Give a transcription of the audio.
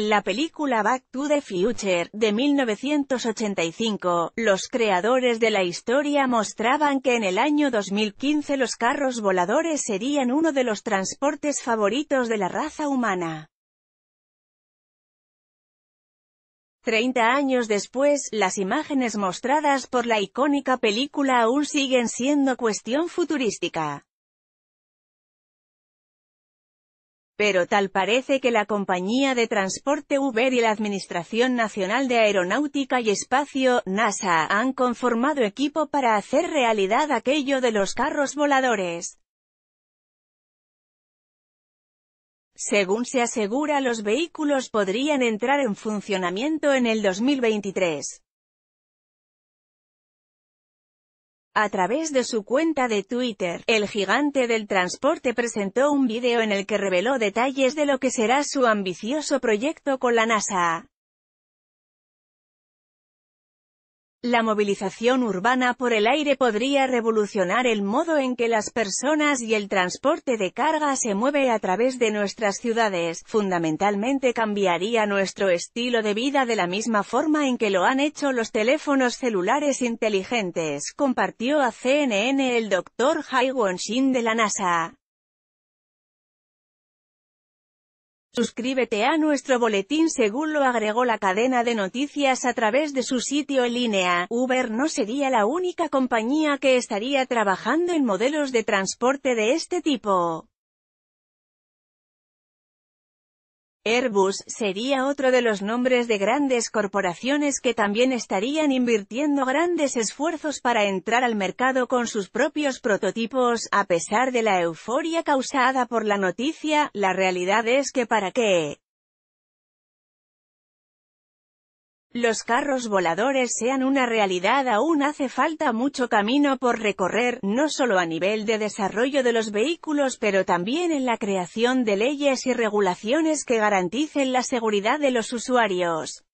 en la película Back to the Future, de 1985, los creadores de la historia mostraban que en el año 2015 los carros voladores serían uno de los transportes favoritos de la raza humana. 30 años después, las imágenes mostradas por la icónica película aún siguen siendo cuestión futurística. pero tal parece que la compañía de transporte Uber y la Administración Nacional de Aeronáutica y Espacio, NASA, han conformado equipo para hacer realidad aquello de los carros voladores. Según se asegura los vehículos podrían entrar en funcionamiento en el 2023. A través de su cuenta de Twitter, el gigante del transporte presentó un video en el que reveló detalles de lo que será su ambicioso proyecto con la NASA. La movilización urbana por el aire podría revolucionar el modo en que las personas y el transporte de carga se mueve a través de nuestras ciudades, fundamentalmente cambiaría nuestro estilo de vida de la misma forma en que lo han hecho los teléfonos celulares inteligentes, compartió a CNN el doctor Hai shin de la NASA. Suscríbete a nuestro boletín según lo agregó la cadena de noticias a través de su sitio en línea. Uber no sería la única compañía que estaría trabajando en modelos de transporte de este tipo. Airbus sería otro de los nombres de grandes corporaciones que también estarían invirtiendo grandes esfuerzos para entrar al mercado con sus propios prototipos, a pesar de la euforia causada por la noticia, la realidad es que para qué. los carros voladores sean una realidad aún hace falta mucho camino por recorrer, no solo a nivel de desarrollo de los vehículos pero también en la creación de leyes y regulaciones que garanticen la seguridad de los usuarios.